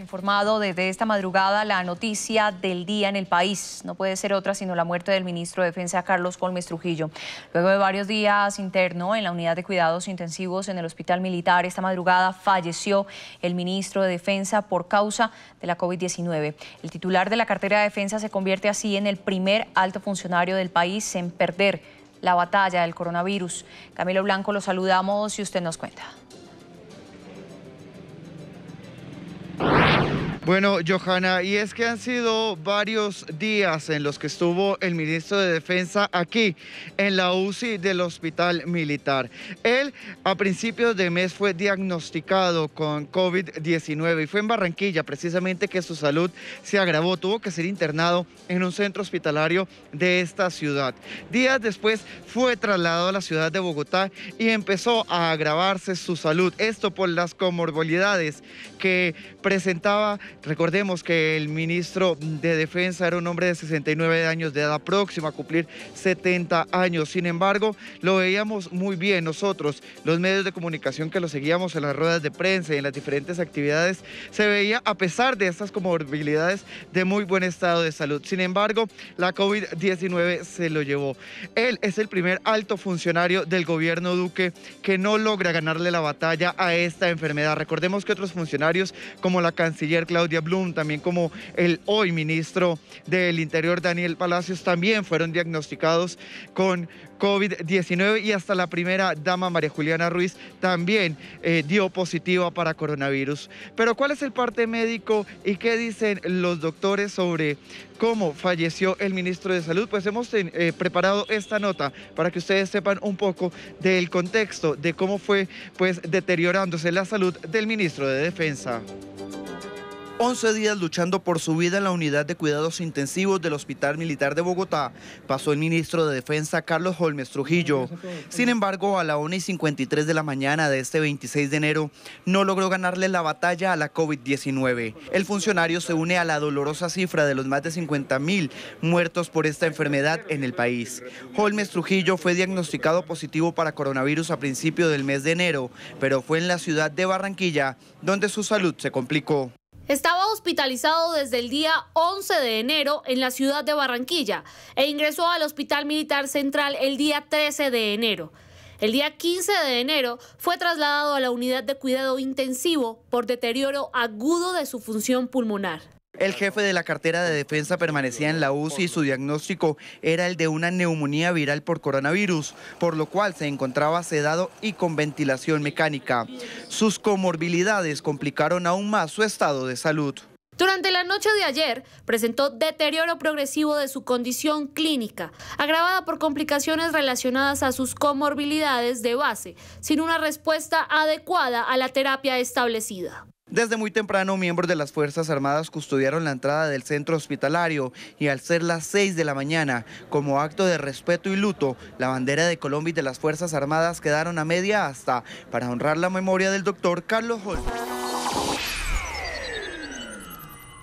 informado desde esta madrugada la noticia del día en el país. No puede ser otra sino la muerte del ministro de Defensa Carlos Colmes Trujillo. Luego de varios días interno en la unidad de cuidados intensivos en el Hospital Militar, esta madrugada falleció el ministro de Defensa por causa de la COVID-19. El titular de la cartera de Defensa se convierte así en el primer alto funcionario del país en perder la batalla del coronavirus. Camilo Blanco, lo saludamos y usted nos cuenta. Bueno, Johanna, y es que han sido varios días en los que estuvo el ministro de Defensa aquí, en la UCI del Hospital Militar. Él a principios de mes fue diagnosticado con COVID-19 y fue en Barranquilla precisamente que su salud se agravó. Tuvo que ser internado en un centro hospitalario de esta ciudad. Días después fue trasladado a la ciudad de Bogotá y empezó a agravarse su salud. Esto por las comorbilidades que presentaba Recordemos que el ministro de Defensa era un hombre de 69 años de edad próxima a cumplir 70 años. Sin embargo, lo veíamos muy bien nosotros, los medios de comunicación que lo seguíamos en las ruedas de prensa y en las diferentes actividades, se veía a pesar de estas comorbilidades de muy buen estado de salud. Sin embargo, la COVID-19 se lo llevó. Él es el primer alto funcionario del gobierno Duque que no logra ganarle la batalla a esta enfermedad. Recordemos que otros funcionarios como la canciller Claudia Diablum, también como el hoy ministro del Interior Daniel Palacios, también fueron diagnosticados con COVID-19 y hasta la primera dama María Juliana Ruiz también eh, dio positiva para coronavirus. Pero ¿cuál es el parte médico y qué dicen los doctores sobre cómo falleció el ministro de Salud? Pues hemos eh, eh, preparado esta nota para que ustedes sepan un poco del contexto de cómo fue pues deteriorándose la salud del ministro de Defensa. 11 días luchando por su vida en la unidad de cuidados intensivos del Hospital Militar de Bogotá, pasó el ministro de Defensa Carlos Holmes Trujillo. Sin embargo, a la 1 y 53 de la mañana de este 26 de enero, no logró ganarle la batalla a la COVID-19. El funcionario se une a la dolorosa cifra de los más de 50 mil muertos por esta enfermedad en el país. Holmes Trujillo fue diagnosticado positivo para coronavirus a principio del mes de enero, pero fue en la ciudad de Barranquilla donde su salud se complicó. Estaba hospitalizado desde el día 11 de enero en la ciudad de Barranquilla e ingresó al Hospital Militar Central el día 13 de enero. El día 15 de enero fue trasladado a la unidad de cuidado intensivo por deterioro agudo de su función pulmonar. El jefe de la cartera de defensa permanecía en la UCI y su diagnóstico era el de una neumonía viral por coronavirus, por lo cual se encontraba sedado y con ventilación mecánica. Sus comorbilidades complicaron aún más su estado de salud. Durante la noche de ayer presentó deterioro progresivo de su condición clínica, agravada por complicaciones relacionadas a sus comorbilidades de base, sin una respuesta adecuada a la terapia establecida. Desde muy temprano, miembros de las Fuerzas Armadas custodiaron la entrada del centro hospitalario y al ser las 6 de la mañana, como acto de respeto y luto, la bandera de Colombia y de las Fuerzas Armadas quedaron a media hasta para honrar la memoria del doctor Carlos Holmes.